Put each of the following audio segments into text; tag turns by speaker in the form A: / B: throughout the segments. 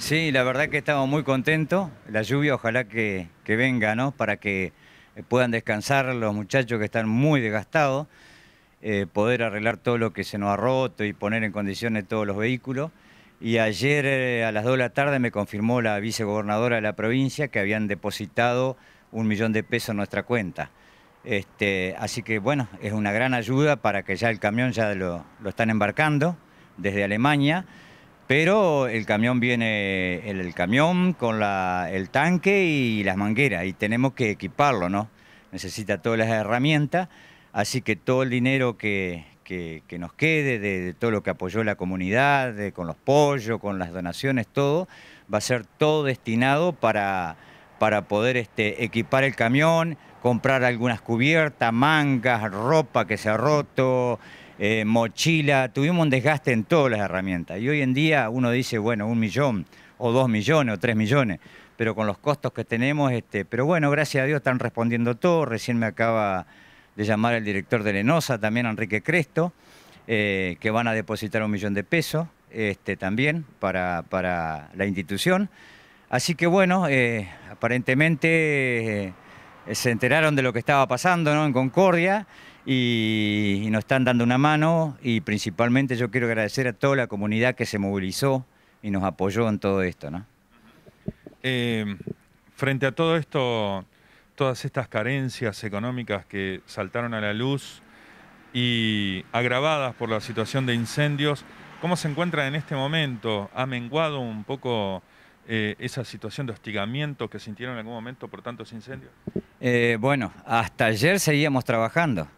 A: Sí, la verdad que estamos muy contentos. La lluvia ojalá que, venga, ¿no? Para que eh, puedan descansar los muchachos que están muy desgastados, eh, poder arreglar todo lo que se nos ha roto y poner en condiciones todos los vehículos. Y ayer eh, a las 2 de la tarde me confirmó la vicegobernadora de la provincia que habían depositado un millón de pesos en nuestra cuenta. Este, así que bueno, es una gran ayuda para que ya el camión ya lo, lo están embarcando desde Alemania. Pero el camión viene, el, camión con el tanque y las mangueras, y tenemos que equiparlo, ¿no? Necesita todas las herramientas, así que todo el dinero que, nos quede, de, todo lo que apoyó la comunidad, con los pollos, con las donaciones, todo, va a ser todo destinado para, para poder este, equipar el camión, comprar algunas cubiertas, mangas, ropa que se ha roto, eh, mochila, tuvimos un desgaste en todas las herramientas. Y hoy en día uno dice, bueno, un millón, o dos millones, o tres millones, pero con los costos que tenemos, este, pero bueno, gracias a Dios están respondiendo todo. Recién me acaba de llamar el director de Lenosa, también Enrique Cresto, eh, que van a depositar un millón de pesos este, también para, para la institución. Así que bueno, eh, aparentemente se enteraron de lo que estaba pasando ¿no? en Concordia y nos están dando una mano y principalmente yo quiero agradecer a toda la comunidad que se movilizó y nos apoyó en todo esto. ¿no?
B: Eh, frente a todo esto, todas estas carencias económicas que saltaron a la luz y agravadas por la situación de incendios, ¿cómo se encuentra en este momento? ¿Ha menguado un poco eh, esa situación de hostigamiento que sintieron en algún momento por tantos incendios?
A: Eh, bueno, hasta ayer seguíamos trabajando.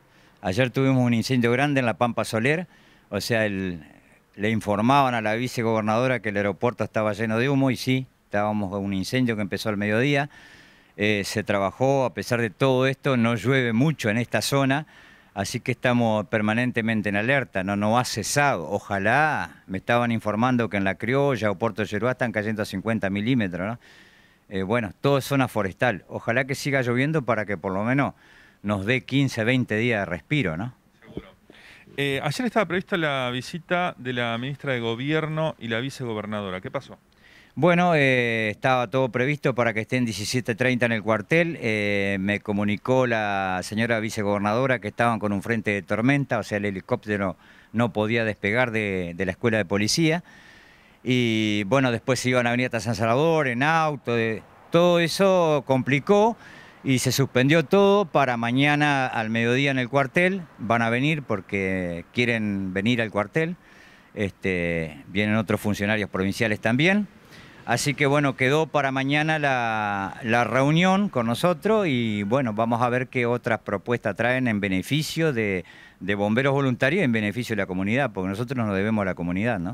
A: Ayer tuvimos un incendio grande en la Pampa Soler, o sea, le informaban a la vicegobernadora que el aeropuerto estaba lleno de humo y sí, estábamos con un incendio que empezó al mediodía. Eh, se trabajó a pesar de todo esto, no llueve mucho en esta zona, así que estamos permanentemente en alerta, no, no ha cesado. Ojalá, me estaban informando que en La Criolla o Puerto Yeruá están cayendo a 50 milímetros, eh, bueno, todo es zona forestal. Ojalá que siga lloviendo para que por lo menos nos dé 15, 20 días de respiro, ¿no? Seguro. Eh,
B: ayer estaba prevista la visita de la ministra de Gobierno y la vicegobernadora. ¿Qué pasó?
A: Bueno, eh, estaba todo previsto para que estén 17.30 en el cuartel. Eh, me comunicó la señora vicegobernadora que estaban con un frente de tormenta, o sea, el helicóptero no podía despegar de, la escuela de policía. Y bueno, después se iban a venir hasta San Salvador en auto. todo eso complicó y se suspendió todo para mañana al mediodía en el cuartel. Van a venir porque quieren venir al cuartel. Este, vienen otros funcionarios provinciales también. Así que bueno, quedó para mañana la, reunión con nosotros y bueno, vamos a ver qué otras propuestas traen en beneficio de, de bomberos voluntarios y en beneficio de la comunidad, porque nosotros nos debemos a la comunidad, ¿no?